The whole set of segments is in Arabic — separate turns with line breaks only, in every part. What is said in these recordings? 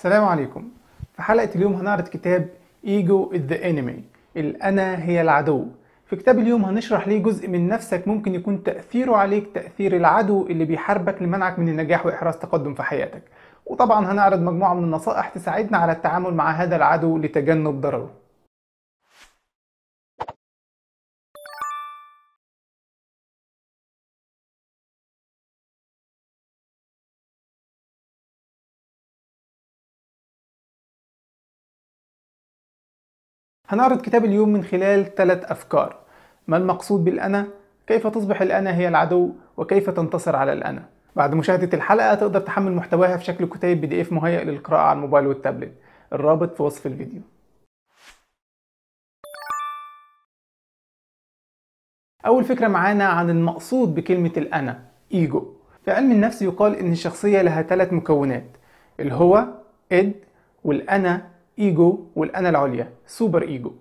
السلام عليكم في حلقة اليوم هنعرض كتاب ايجو ذا انمي الأنا هي العدو في كتاب اليوم هنشرح ليه جزء من نفسك ممكن يكون تأثيره عليك تأثير العدو اللي بيحاربك لمنعك من النجاح وإحراز تقدم في حياتك وطبعا هنعرض مجموعة من النصائح تساعدنا على التعامل مع هذا العدو لتجنب ضرره هنعرض كتاب اليوم من خلال ثلاث أفكار ما المقصود بالأنا؟ كيف تصبح الأنا هي العدو؟ وكيف تنتصر على الأنا؟ بعد مشاهدة الحلقة تقدر تحمل محتواها في شكل كتيب بي دي اف مهيأ للقراءة على الموبايل والتابلت الرابط في وصف الفيديو أول فكرة معانا عن المقصود بكلمة الأنا إيجو في علم النفس يقال إن الشخصية لها ثلاث مكونات الهو إد والأنا ايجو والانا العليا سوبر ايجو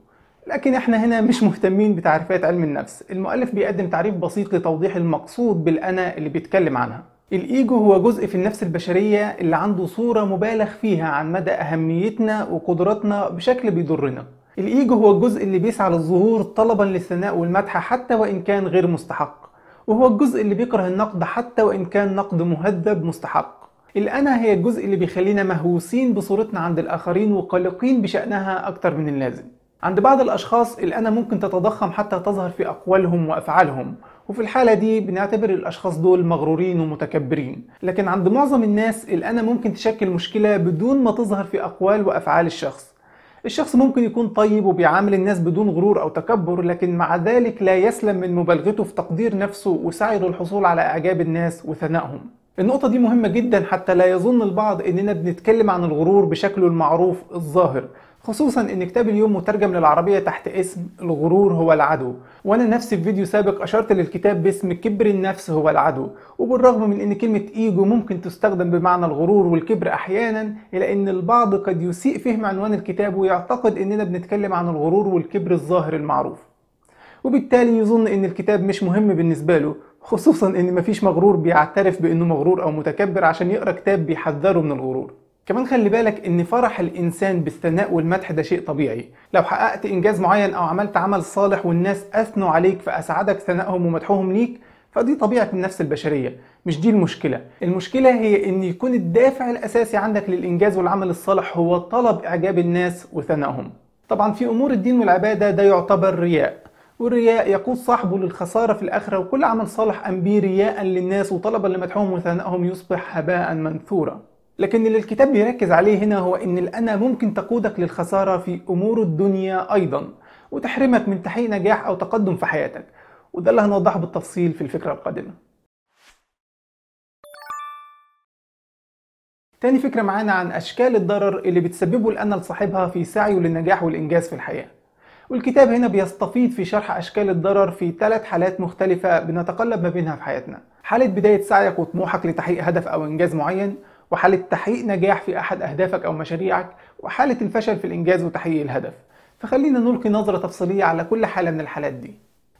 لكن احنا هنا مش مهتمين بتعريفات علم النفس المؤلف بيقدم تعريف بسيط لتوضيح المقصود بالانا اللي بيتكلم عنها الايجو هو جزء في النفس البشريه اللي عنده صوره مبالغ فيها عن مدى اهميتنا وقدراتنا بشكل بيضرنا الايجو هو الجزء اللي بيسعى للظهور طلبا للثناء والمدح حتى وان كان غير مستحق وهو الجزء اللي بيكره النقد حتى وان كان نقد مهذب مستحق الأنا هي الجزء اللي بيخلينا مهووسين بصورتنا عند الآخرين وقلقين بشأنها أكتر من اللازم عند بعض الأشخاص الأنا ممكن تتضخم حتى تظهر في أقوالهم وأفعالهم وفي الحالة دي بنعتبر الأشخاص دول مغرورين ومتكبرين لكن عند معظم الناس الأنا ممكن تشكل مشكلة بدون ما تظهر في أقوال وأفعال الشخص الشخص ممكن يكون طيب وبيعامل الناس بدون غرور أو تكبر لكن مع ذلك لا يسلم من مبالغته في تقدير نفسه وسعيه للحصول على إعجاب الناس وثنائهم النقطة دي مهمة جدا حتى لا يظن البعض اننا بنتكلم عن الغرور بشكله المعروف الظاهر خصوصا ان كتاب اليوم مترجم للعربية تحت اسم الغرور هو العدو وانا نفسي في فيديو سابق اشرت للكتاب باسم كبر النفس هو العدو وبالرغم من ان كلمة ايجو ممكن تستخدم بمعنى الغرور والكبر احيانا الا ان البعض قد يسيء فهم عنوان الكتاب ويعتقد اننا بنتكلم عن الغرور والكبر الظاهر المعروف وبالتالي يظن ان الكتاب مش مهم بالنسبة له خصوصا ان مفيش مغرور بيعترف بانه مغرور او متكبر عشان يقرا كتاب بيحذره من الغرور كمان خلي بالك ان فرح الانسان بالثناء والمدح ده شيء طبيعي لو حققت انجاز معين او عملت عمل صالح والناس اثنوا عليك فاسعدك ثنائهم ومدحهم ليك فدي طبيعة النفس البشرية مش دي المشكلة المشكلة هي ان يكون الدافع الاساسي عندك للانجاز والعمل الصالح هو طلب اعجاب الناس وثنائهم طبعا في امور الدين والعبادة ده يعتبر رياء والرياء يقود صاحبه للخسارة في الآخرة وكل عمل صالح أم به رياء للناس وطلبا لمدحهم وثنائهم يصبح هباء منثورا لكن اللي الكتاب بيركز عليه هنا هو ان الأنا ممكن تقودك للخسارة في أمور الدنيا أيضا وتحرمك من تحقيق نجاح أو تقدم في حياتك وده اللي هنوضحه بالتفصيل في الفكرة القادمة تاني فكرة معانا عن أشكال الضرر اللي بتسببه الأنا لصاحبها في سعيه للنجاح والإنجاز في الحياة والكتاب هنا بيستفيض في شرح أشكال الضرر في ثلاث حالات مختلفة بنتقلب ما بينها في حياتنا حالة بداية سعيك وطموحك لتحقيق هدف أو إنجاز معين وحالة تحقيق نجاح في أحد أهدافك أو مشاريعك وحالة الفشل في الإنجاز وتحقيق الهدف فخلينا نلقي نظرة تفصيلية على كل حالة من الحالات دي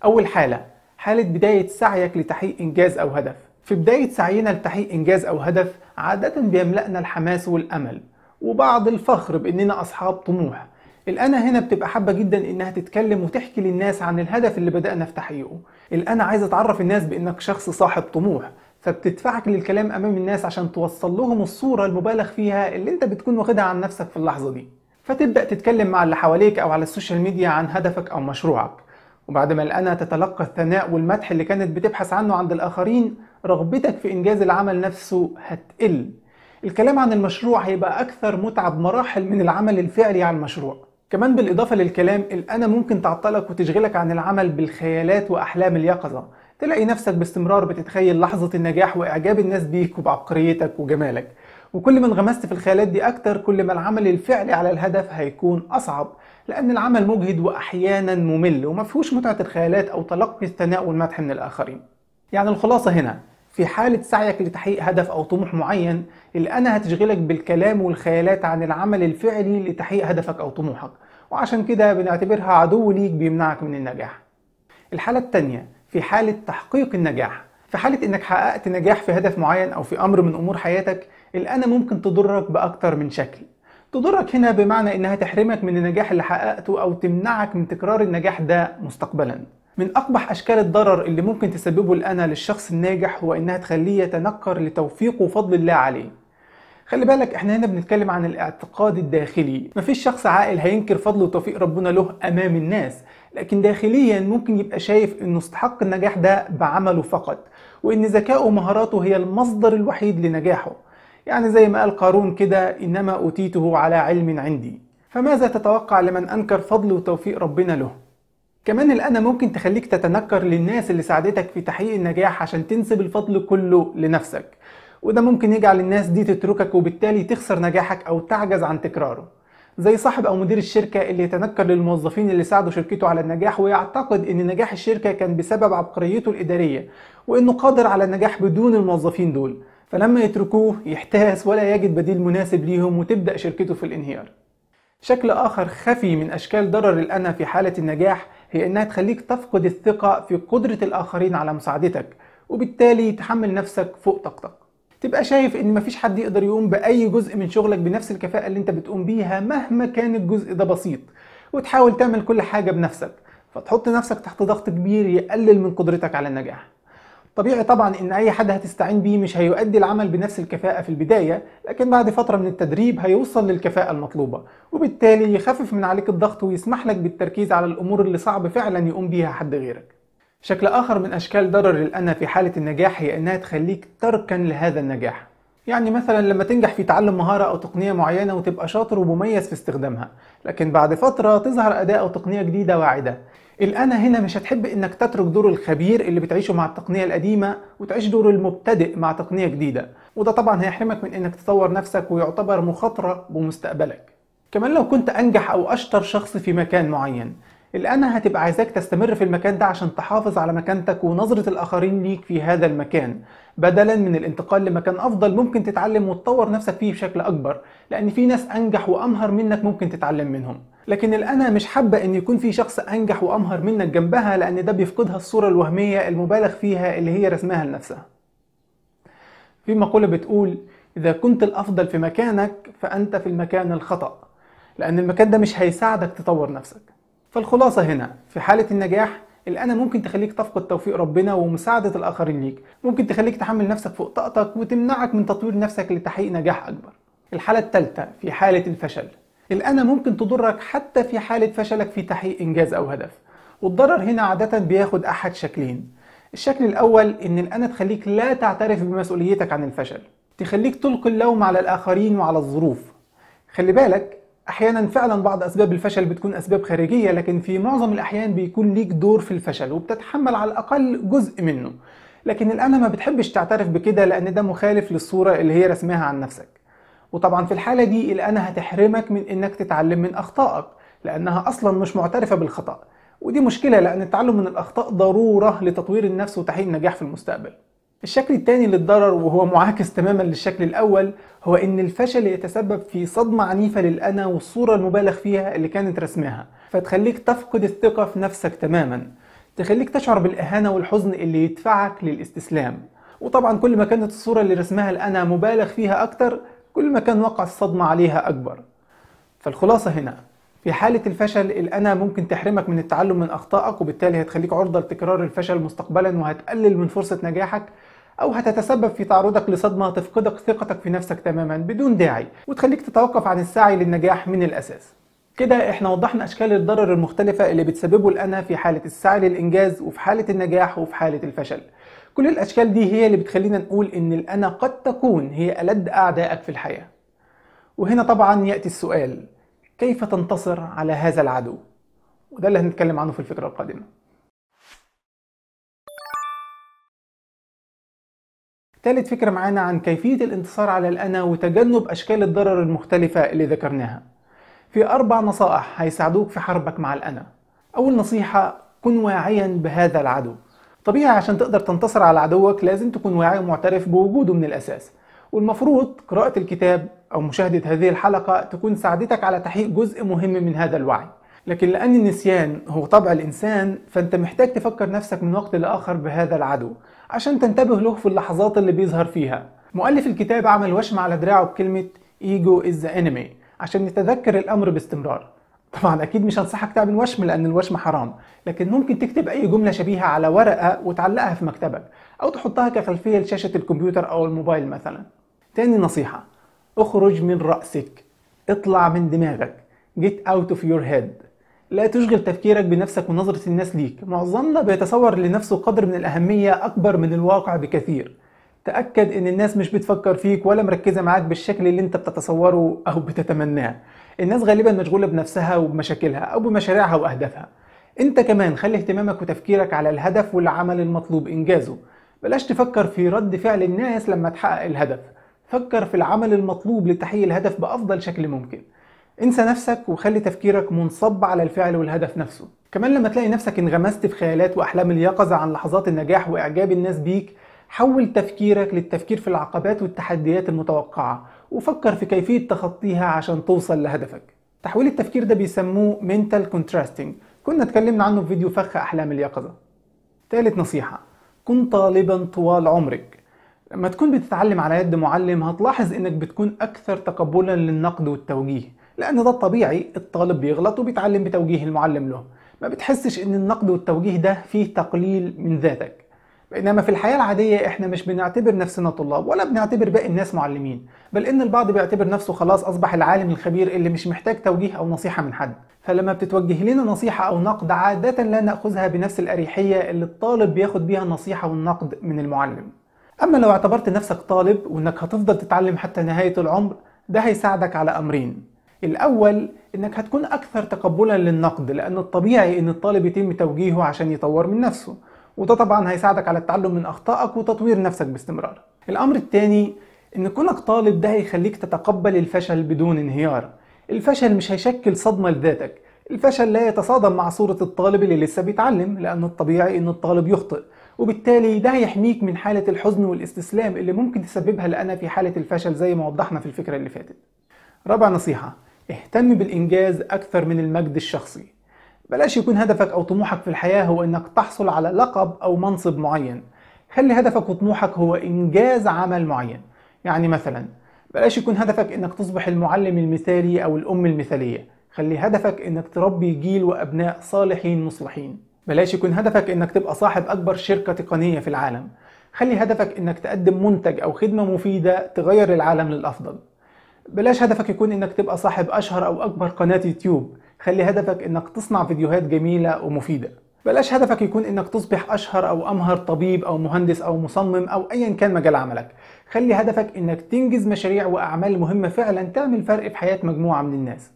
أول حالة حالة بداية سعيك لتحقيق إنجاز أو هدف في بداية سعينا لتحقيق إنجاز أو هدف عادة بيملأنا الحماس والأمل وبعض الفخر بأننا أصحاب طموح الأنا هنا بتبقى حابة جدا إنها تتكلم وتحكي للناس عن الهدف اللي بدأنا في تحقيقه الأنا عايزة تعرف الناس بإنك شخص صاحب طموح فبتدفعك للكلام أمام الناس عشان توصل لهم الصورة المبالغ فيها اللي أنت بتكون واخدها عن نفسك في اللحظة دي فتبدأ تتكلم مع اللي حواليك أو على السوشيال ميديا عن هدفك أو مشروعك وبعد ما الأنا تتلقى الثناء والمدح اللي كانت بتبحث عنه عند الآخرين رغبتك في إنجاز العمل نفسه هتقل الكلام عن المشروع هيبقى أكثر متعة بمراحل من العمل الفعلي على المشروع كمان بالإضافة للكلام الأنا ممكن تعطلك وتشغلك عن العمل بالخيالات وأحلام اليقظة تلاقي نفسك باستمرار بتتخيل لحظة النجاح وإعجاب الناس بيك وبعبقريتك وجمالك وكل ما انغمست في الخيالات دي أكتر كل ما العمل الفعلي على الهدف هيكون أصعب لأن العمل مجهد وأحيانا ممل وما فيهوش متعة الخيالات أو تلقي الثناء والمدح من الآخرين يعني الخلاصة هنا في حالة سعيك لتحقيق هدف أو طموح معين الأنا هتشغلك بالكلام والخيالات عن العمل الفعلي لتحقيق هدفك أو طموحك وعشان كده بنعتبرها عدو ليك بيمنعك من النجاح الحالة التانية في حالة تحقيق النجاح في حالة إنك حققت نجاح في هدف معين أو في أمر من أمور حياتك الأنا ممكن تضرك بأكتر من شكل تضرك هنا بمعنى إنها تحرمك من النجاح اللي حققته أو تمنعك من تكرار النجاح ده مستقبلاً من أقبح أشكال الضرر اللي ممكن تسببه الأنا للشخص الناجح هو إنها تخليه يتنكر لتوفيقه وفضل الله عليه خلي بالك احنا هنا بنتكلم عن الاعتقاد الداخلي مفيش شخص عاقل هينكر فضل وتوفيق ربنا له امام الناس لكن داخليا ممكن يبقى شايف انه استحق النجاح ده بعمله فقط وان ذكائه ومهاراته هي المصدر الوحيد لنجاحه يعني زي ما قال قارون كده انما اوتيته على علم عندي فماذا تتوقع لمن انكر فضل وتوفيق ربنا له كمان الأنا ممكن تخليك تتنكر للناس اللي ساعدتك في تحقيق النجاح عشان تنسب الفضل كله لنفسك وده ممكن يجعل الناس دي تتركك وبالتالي تخسر نجاحك أو تعجز عن تكراره زي صاحب أو مدير الشركة اللي يتنكر للموظفين اللي ساعدوا شركته على النجاح ويعتقد إن نجاح الشركة كان بسبب عبقريته الإدارية وإنه قادر على النجاح بدون الموظفين دول فلما يتركوه يحتاس ولا يجد بديل مناسب ليهم وتبدأ شركته في الانهيار شكل آخر خفي من أشكال ضرر الأنا في حالة النجاح هي انها تخليك تفقد الثقة في قدرة الاخرين على مساعدتك وبالتالي تحمل نفسك فوق طاقتك تبقى شايف ان مفيش حد يقدر يقوم باي جزء من شغلك بنفس الكفاءة اللي انت بتقوم بيها مهما كان الجزء ده بسيط وتحاول تعمل كل حاجة بنفسك فتحط نفسك تحت ضغط كبير يقلل من قدرتك على النجاح طبيعي طبعا ان اي حد هتستعين بيه مش هيؤدي العمل بنفس الكفاءة في البداية لكن بعد فترة من التدريب هيوصل للكفاءة المطلوبة وبالتالي يخفف من عليك الضغط ويسمح لك بالتركيز على الامور اللي صعب فعلا يقوم بيها حد غيرك شكل آخر من أشكال ضرر الأنا في حالة النجاح هي إنها تخليك تركن لهذا النجاح يعني مثلا لما تنجح في تعلم مهارة أو تقنية معينة وتبقى شاطر ومميز في استخدامها لكن بعد فترة تظهر أداة أو تقنية جديدة واعدة الأنا هنا مش هتحب إنك تترك دور الخبير اللي بتعيشه مع التقنية القديمة وتعيش دور المبتدئ مع تقنية جديدة وده طبعا هيحرمك من إنك تطور نفسك ويعتبر مخاطرة بمستقبلك كمان لو كنت أنجح أو أشطر شخص في مكان معين الأنا هتبقى عايزاك تستمر في المكان ده عشان تحافظ على مكانتك ونظرة الآخرين ليك في هذا المكان بدلا من الانتقال لمكان أفضل ممكن تتعلم وتطور نفسك فيه بشكل أكبر لأن في ناس أنجح وأمهر منك ممكن تتعلم منهم لكن الأنا مش حابة إن يكون في شخص أنجح وأمهر منك جنبها لأن ده بيفقدها الصورة الوهمية المبالغ فيها اللي هي رسمها لنفسها. في مقولة بتقول إذا كنت الأفضل في مكانك فأنت في المكان الخطأ لأن المكان ده مش هيساعدك تطور نفسك. فالخلاصة هنا في حالة النجاح الأنا ممكن تخليك تفقد توفيق ربنا ومساعدة الآخرين ليك، ممكن تخليك تحمل نفسك فوق طاقتك وتمنعك من تطوير نفسك لتحقيق نجاح أكبر. الحالة الثالثة في حالة الفشل الأنا ممكن تضرك حتى في حالة فشلك في تحقيق إنجاز أو هدف والضرر هنا عادة بياخد أحد شكلين الشكل الأول إن الأنا تخليك لا تعترف بمسؤوليتك عن الفشل تخليك تلقي اللوم على الآخرين وعلى الظروف خلي بالك احيانا فعلا بعض اسباب الفشل بتكون اسباب خارجيه لكن في معظم الاحيان بيكون ليك دور في الفشل وبتتحمل على الاقل جزء منه لكن الانا ما بتحبش تعترف بكده لان ده مخالف للصوره اللي هي رسمها عن نفسك وطبعا في الحالة دي الأنا هتحرمك من إنك تتعلم من أخطائك لأنها أصلا مش معترفة بالخطأ ودي مشكلة لأن التعلم من الأخطاء ضرورة لتطوير النفس وتحقيق النجاح في المستقبل الشكل الثاني للضرر وهو معاكس تماما للشكل الأول هو إن الفشل يتسبب في صدمة عنيفة للأنا والصورة المبالغ فيها اللي كانت رسمها فتخليك تفقد الثقة في نفسك تماما تخليك تشعر بالإهانة والحزن اللي يدفعك للاستسلام وطبعا كل ما كانت الصورة اللي رسمها الأنا مبالغ فيها أكتر كل ما كان وقع الصدمة عليها أكبر فالخلاصة هنا في حالة الفشل الأنا ممكن تحرمك من التعلم من أخطائك وبالتالي هتخليك عرضة لتكرار الفشل مستقبلا وهتقلل من فرصة نجاحك أو هتتسبب في تعرضك لصدمة تفقدك ثقتك في نفسك تماما بدون داعي وتخليك تتوقف عن السعي للنجاح من الأساس كده احنا وضحنا اشكال الضرر المختلفة اللي بتسببه الانا في حالة السعي للانجاز وفي حالة النجاح وفي حالة الفشل كل الأشكال دي هي اللي بتخلينا نقول إن الأنا قد تكون هي ألد أعدائك في الحياة وهنا طبعا يأتي السؤال كيف تنتصر على هذا العدو؟ وده اللي هنتكلم عنه في الفكرة القادمة تالت فكرة معانا عن كيفية الانتصار على الأنا وتجنب أشكال الضرر المختلفة اللي ذكرناها في أربع نصائح هيساعدوك في حربك مع الأنا أول نصيحة كن واعيا بهذا العدو طبيعي عشان تقدر تنتصر على عدوك لازم تكون واعي ومعترف بوجوده من الأساس والمفروض قراءة الكتاب أو مشاهدة هذه الحلقة تكون ساعدتك على تحقيق جزء مهم من هذا الوعي لكن لأن النسيان هو طبع الإنسان فأنت محتاج تفكر نفسك من وقت لآخر بهذا العدو عشان تنتبه له في اللحظات اللي بيظهر فيها مؤلف الكتاب عمل وشم على دراعه بكلمة ايجو از انمي عشان نتذكر الأمر باستمرار طبعا اكيد مش هنصحك تعمل وشم لان الوشم حرام لكن ممكن تكتب اي جمله شبيهه على ورقه وتعلقها في مكتبك او تحطها كخلفيه لشاشه الكمبيوتر او الموبايل مثلا تاني نصيحه اخرج من راسك اطلع من دماغك get out of your head لا تشغل تفكيرك بنفسك ونظرة الناس ليك معظمنا بيتصور لنفسه قدر من الأهمية أكبر من الواقع بكثير تاكد ان الناس مش بتفكر فيك ولا مركزه معاك بالشكل اللي انت بتتصوره او بتتمناه الناس غالبا مشغوله بنفسها وبمشاكلها او بمشاريعها واهدافها انت كمان خلي اهتمامك وتفكيرك على الهدف والعمل المطلوب انجازه بلاش تفكر في رد فعل الناس لما تحقق الهدف فكر في العمل المطلوب لتحقيق الهدف بافضل شكل ممكن انسى نفسك وخلي تفكيرك منصب على الفعل والهدف نفسه كمان لما تلاقي نفسك انغمست في خيالات واحلام اليقظه عن لحظات النجاح واعجاب الناس بيك حول تفكيرك للتفكير في العقبات والتحديات المتوقعة وفكر في كيفية تخطيها عشان توصل لهدفك تحويل التفكير ده بيسموه mental contrasting كنا اتكلمنا عنه في فيديو فخ أحلام اليقظة ثالث نصيحة كن طالبا طوال عمرك لما تكون بتتعلم على يد معلم هتلاحظ انك بتكون اكثر تقبلا للنقد والتوجيه لان ده الطبيعي الطالب بيغلط وبيتعلم بتوجيه المعلم له ما بتحسش ان النقد والتوجيه ده فيه تقليل من ذاتك بينما في الحياة العادية احنا مش بنعتبر نفسنا طلاب ولا بنعتبر باقي الناس معلمين بل ان البعض بيعتبر نفسه خلاص اصبح العالم الخبير اللي مش محتاج توجيه او نصيحة من حد فلما بتتوجه لنا نصيحة او نقد عادة لا ناخذها بنفس الاريحية اللي الطالب بياخد بيها النصيحة والنقد من المعلم اما لو اعتبرت نفسك طالب وانك هتفضل تتعلم حتى نهاية العمر ده هيساعدك على امرين الاول انك هتكون اكثر تقبلا للنقد لان الطبيعي ان الطالب يتم توجيهه عشان يطور من نفسه وده طبعا هيساعدك على التعلم من اخطائك وتطوير نفسك باستمرار الامر الثاني ان كونك طالب ده هيخليك تتقبل الفشل بدون انهيار الفشل مش هيشكل صدمة لذاتك الفشل لا يتصادم مع صورة الطالب اللي لسه بيتعلم لأن الطبيعي إن الطالب يخطئ وبالتالي ده هيحميك من حالة الحزن والاستسلام اللي ممكن تسببها الأنا في حالة الفشل زي ما وضحنا في الفكرة اللي فاتت رابع نصيحة اهتم بالإنجاز أكثر من المجد الشخصي بلاش يكون هدفك أو طموحك في الحياة هو إنك تحصل على لقب أو منصب معين خلي هدفك وطموحك هو إنجاز عمل معين يعني مثلا بلاش يكون هدفك إنك تصبح المعلم المثالي أو الأم المثالية خلي هدفك إنك تربي جيل وأبناء صالحين مصلحين بلاش يكون هدفك إنك تبقى صاحب أكبر شركة تقنية في العالم خلي هدفك إنك تقدم منتج أو خدمة مفيدة تغير العالم للأفضل بلاش هدفك يكون إنك تبقى صاحب أشهر أو أكبر قناة يوتيوب خلي هدفك انك تصنع فيديوهات جميلة ومفيدة بلاش هدفك يكون انك تصبح اشهر او امهر طبيب او مهندس او مصمم او ايا كان مجال عملك خلي هدفك انك تنجز مشاريع واعمال مهمة فعلا تعمل فرق في حياة مجموعة من الناس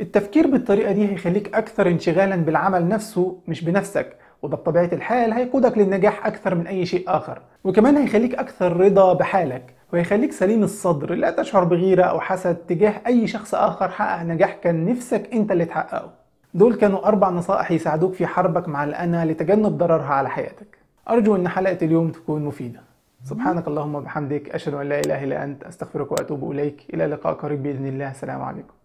التفكير بالطريقة دي هيخليك اكثر انشغالا بالعمل نفسه مش بنفسك وده بطبيعة الحال هيقودك للنجاح اكثر من اي شيء اخر وكمان هيخليك اكثر رضا بحالك ويخليك سليم الصدر لا تشعر بغيرة أو حسد تجاه أي شخص آخر حقق نجاح كان نفسك أنت اللي تحققه دول كانوا أربع نصائح يساعدوك في حربك مع الأنا لتجنب ضررها على حياتك أرجو أن حلقة اليوم تكون مفيدة سبحانك اللهم وبحمدك أشهد أن لا إله إلا أنت أستغفرك وأتوب إليك إلى لقاء قريب بإذن الله السلام عليكم